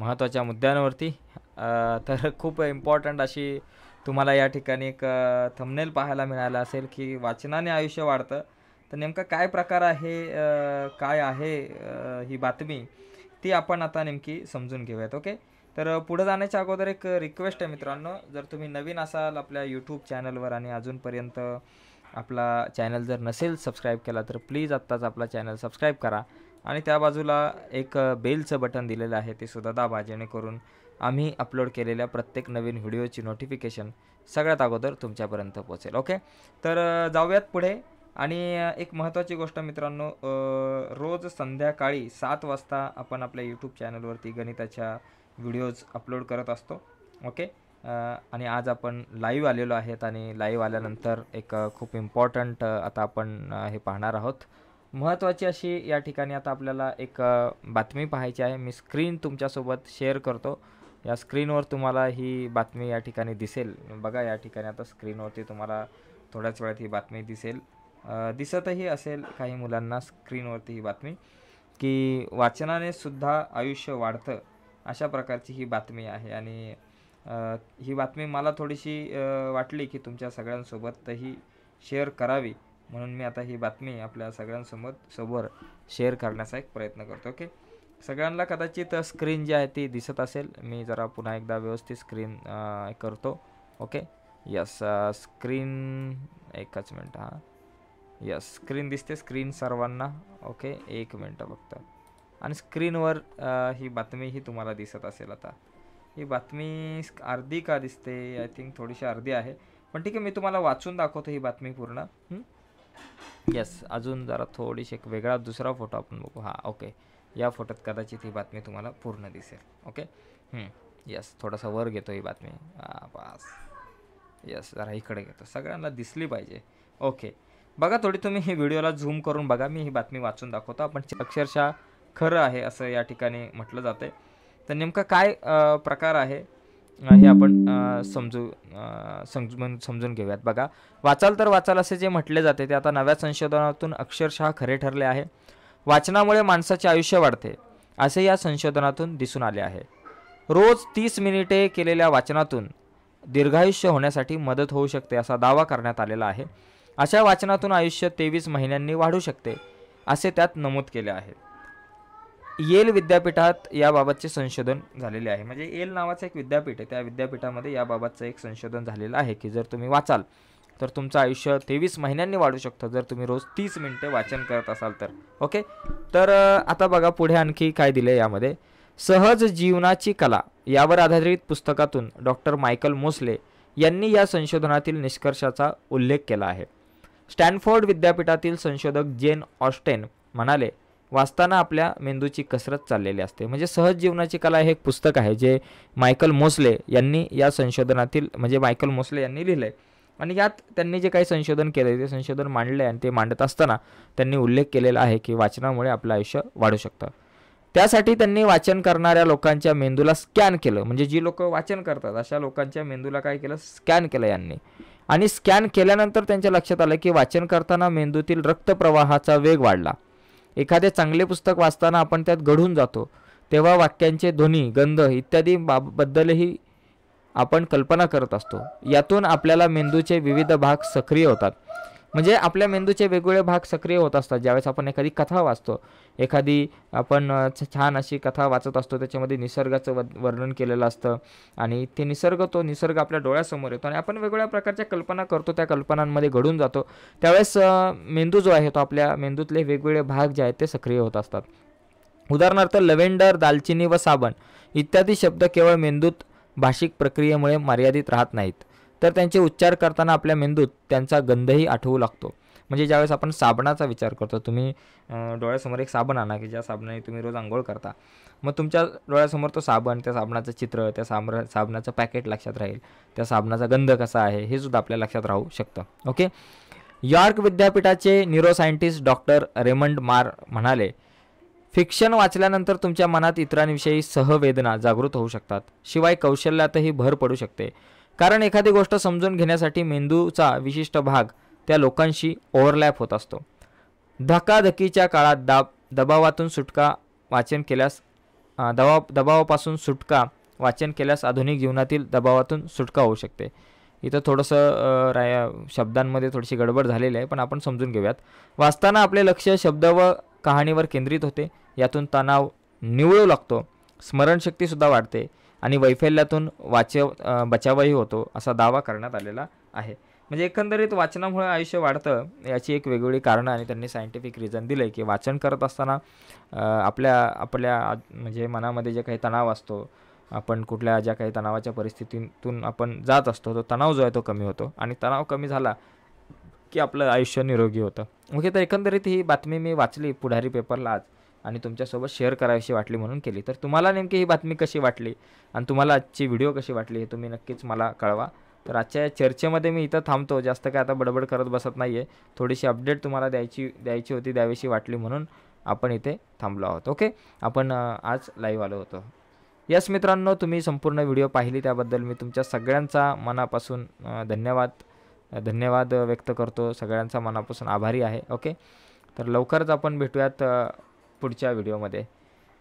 महत्त्वाच्या मुद्द्यांवरती तर खूप इम्पॉर्टंट अशी तुम्हाला या ठिकाणी एक थमनेल पाहायला मिळालं असेल की वाचनाने आयुष्य वाढतं तर नेमकं काय प्रकार आहे काय आहे ही बातमी ती आपण आता नेमकी समजून घेऊयात ओके तर पुढे जाण्याच्या अगोदर एक रिक्वेस्ट आहे मित्रांनो जर तुम्ही नवीन असाल आपल्या यूट्यूब चॅनलवर आणि अजूनपर्यंत आपला चॅनल जर नसेल सबस्क्राईब केला तर प्लीज आत्ताच आपला चॅनल सबस्क्राईब करा आणि त्या बाजूला एक बेलचं बटन दिलेलं आहे ते सुद्धा दाबा जेणेकरून आम्ही अपलोड केलेल्या प्रत्येक नवीन व्हिडिओची नोटिफिकेशन सगळ्यात अगोदर तुमच्यापर्यंत पोहोचेल ओके तर जाऊयात पुढे आणि एक महत्त्वाची गोष्ट मित्रांनो रोज संध्याकाळी सात वाजता आपण आपल्या यूट्यूब चॅनलवरती गणिताच्या व्हिडिओज अपलोड करत असतो ओके आणि आज आपण लाईव्ह आलेलो आहेत आणि लाईव्ह आल्यानंतर एक खूप इम्पॉर्टंट आता आपण हे पाहणार आहोत महत्त्वाची अशी या ठिकाणी आता आपल्याला एक बातमी पाहायची आहे मी स्क्रीन तुमच्यासोबत शेअर करतो या स्क्रीनवर तुम्हाला ही बातमी या ठिकाणी दिसेल बघा या ठिकाणी आता स्क्रीनवरती तुम्हाला थोड्याच वेळात ही बातमी दिसेल दिसतही असेल काही मुलांना स्क्रीनवरती ही बातमी की वाचनाने सुद्धा आयुष्य वाढतं अशा प्रकारची ही बातमी आहे आणि ही बातमी मला थोडीशी वाटली की तुमच्या सगळ्यांसोबतही शेअर करावी म्हणून मी आता ही बातमी आपल्या सगळ्यांसमोर समोर शेअर करण्याचा एक प्रयत्न करतो ओके सगळ्यांना कदाचित स्क्रीन जी आहे ती दिसत असेल मी जरा पुन्हा एकदा व्यवस्थित स्क्रीन करतो ओके यस स्क्रीन एकच मिनटं हां यस स्क्रीन दिसते स्क्रीन सर्वांना ओके एक मिनटं फक्त आणि स्क्रीनवर ही बातमी ही तुम्हाला दिसत असेल आता ही बातमी अर्धी का दिसते आय थिंक थोडीशी अर्धी आहे पण ठीक आहे मी तुम्हाला वाचून दाखवतो ही बातमी पूर्ण येस अजून जरा थोडीशी एक वेगळा दुसरा फोटो आपण बघू हां ओके या फोटोत कदाचित ही बातमी तुम्हाला पूर्ण दिसेल ओके येस थोडासा वर घेतो ही बातमी बस यस जरा इकडे घेतो सगळ्यांना दिसली पाहिजे ओके बघा थोडी तुम्ही ही व्हिडिओला झूम करून बघा मी ही बातमी वाचून दाखवतो आपण अक्षरशः खरं आहे असं या ठिकाणी म्हटलं जातं तर नेमकं काय प्रकार आहे हे आपण समजू समजून समजून घेऊयात बघा वाचाल तर वाचाल असे जे म्हटले जाते ते आता नव्या संशोधनातून अक्षरशः खरे ठरले आहे वाचनामुळे माणसाचे आयुष्य वाढते असे या संशोधनातून दिसून आले आहे रोज तीस मिनिटे केलेल्या वाचनातून दीर्घायुष्य होण्यासाठी मदत होऊ शकते असा दावा करण्यात आलेला आहे अशा वाचनातून आयुष्य तेवीस महिन्यांनी वाढू शकते असे त्यात नमूद केले आहे येल विद्यापीठात याबाबतचे संशोधन झालेले आहे म्हणजे येल नावाचं एक विद्यापीठ आहे त्या विद्यापीठामध्ये याबाबतचं एक संशोधन झालेलं आहे की जर तुम्ही वाचाल तर तुमचं आयुष्य तेवीस महिन्यांनी वाढू शकतं जर तुम्ही रोज तीस मिनटं वाचन करत असाल तर ओके तर आता बघा पुढे आणखी काय दिलं आहे यामध्ये सहज जीवनाची कला यावर आधारित पुस्तकातून डॉक्टर मायकल मोसले यांनी या संशोधनातील निष्कर्षाचा उल्लेख केला आहे स्टॅनफोर्ड विद्यापीठातील संशोधक जेन ऑस्टेन म्हणाले वाचताना आपल्या मेंदूची कसरत चाललेली असते म्हणजे सहज जीवनाची कला हे एक पुस्तक आहे जे मायकल मोसले यांनी या संशोधनातील म्हणजे मायकल मोसले यांनी लिहिलं आहे आणि यात त्यांनी जे काही संशोधन केलं ते संशोधन मांडलं आहे आणि ते मांडत असताना त्यांनी उल्लेख केलेला आहे की वाचनामुळे आपलं आयुष्य वाढू शकतं त्यासाठी त्यांनी वाचन करणाऱ्या लोकांच्या मेंदूला स्कॅन केलं म्हणजे जी लोक वाचन करतात अशा लोकांच्या मेंदूला काय केलं स्कॅन केलं यांनी आणि स्कॅन केल्यानंतर त्यांच्या लक्षात आलं की वाचन करताना मेंदूतील रक्तप्रवाहाचा वेग वाढला एखादे चांगले पुस्तक वाचताना आपण त्यात घडून जातो तेव्हा वाक्यांचे ध्वनी गंध इत्यादी बाबबद्दलही आपण कल्पना करत असतो यातून आपल्याला मेंदूचे विविध भाग सक्रिय होतात म्हणजे आपल्या मेंदूचे वेगवेगळे भाग सक्रिय होत असतात ज्यावेळेस आपण एखादी कथा वाचतो एखादी आपण छान अशी कथा वाचत असतो त्याच्यामध्ये निसर्गाचं वर्णन केलेलं असतं आणि ते निसर्ग तो निसर्ग आपल्या डोळ्यासमोर येतो आणि आपण वेगवेगळ्या प्रकारच्या कल्पना करतो त्या कल्पनांमध्ये घडून जातो त्यावेळेस मेंदू जो आहे तो आपल्या मेंदूतले वेगवेगळे भाग जे आहेत ते सक्रिय होत असतात उदाहरणार्थ लव्हेंडर दालचिनी व साबण इत्यादी शब्द केवळ मेंदूत भाषिक प्रक्रियेमुळे मर्यादित राहत नाहीत तर त्यांचे उच्चार करताना आपल्या मेंदूत त्यांचा गंधही आठवू लागतो म्हणजे ज्यावेळेस आपण साबणाचा विचार करतो तुम्ही डोळ्यासमोर एक साबण आणा की ज्या साबणाने तुम्ही रोज आंघोळ करता मग तुमच्या डोळ्यासमोर तो साबण त्या साबणाचं चित्र त्या साम साबणाचं पॅकेट लक्षात राहील त्या साबणाचा गंध कसा आहे हे सुद्धा आपल्या लक्षात राहू शकतं ओके यॉर्क विद्यापीठाचे neuroscientist doctor Raymond Mar म्हणाले फिक्शन वाचल्यानंतर तुमच्या मनात इतरांविषयी सहवेदना जागृत होऊ शकतात शिवाय कौशल्यातही भर पडू शकते कारण एखादी गोष्ट समजून घेण्यासाठी मेंदूचा विशिष्ट भाग त्या लोकांशी ओव्हरलॅप होत असतो धकाधकीच्या काळात दाब दबावातून सुटका वाचन केल्यास दबाव दबावापासून सुटका वाचन केल्यास आधुनिक जीवनातील दबावातून सुटका होऊ शकते इथं थोडंसं राय शब्दांमध्ये थोडीशी गडबड झालेली आहे पण आपण समजून घेऊयात वाचताना आपले लक्ष शब्द व कहाणीवर केंद्रित होते यातून तणाव निवळू लागतो स्मरणशक्तीसुद्धा वाढते आणि वैफल्यातून वाचव बचावही होतो असा दावा करण्यात आलेला आहे म्हणजे एकंदरीत वाचनामुळे आयुष्य वाढतं याची एक वेगवेगळी कारणं आणि त्यांनी सायंटिफिक रिझन दिलं आहे की वाचन करत असताना आपल्या आपल्या म्हणजे मनामध्ये जे काही तणाव असतो आपण कुठल्या ज्या काही तणावाच्या परिस्थितीतून आपण जात असतो तो तणाव जो आहे तो कमी होतो आणि तणाव कमी झाला की आपलं आयुष्य निरोगी होतं ओके तर एकंदरीत ही बातमी मी वाचली पुढारी पेपरला आज आणि तुमच्यासोबत शेअर करावीशी वाटली म्हणून केली तर तुम्हाला नेमकी ही बातमी कशी वाटली आणि तुम्हाला आजची व्हिडिओ कशी वाटली हे तुम्ही नक्कीच मला कळवा तर आजच्या या चर्चेमध्ये मी इथं थांबतो जास्त काय आता बडबड करत बसत नाही आहे थोडीशी अपडेट तुम्हाला द्यायची द्यायची होती द्यावीशी वाटली म्हणून आपण इथे थांबलो आहोत ओके आपण आज लाईव्ह आलो होतो यस मित्रांनो तुम्ही संपूर्ण व्हिडिओ पाहिली त्याबद्दल मी तुमच्या सगळ्यांचा मनापासून धन्यवाद धन्यवाद व्यक्त करतो सगळ्यांचा मनापासून आभारी आहे ओके तर लवकरच आपण भेटूयात पुढच्या व्हिडिओमध्ये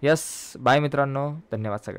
यस बाय मित्रांनो धन्यवाद सगळ्या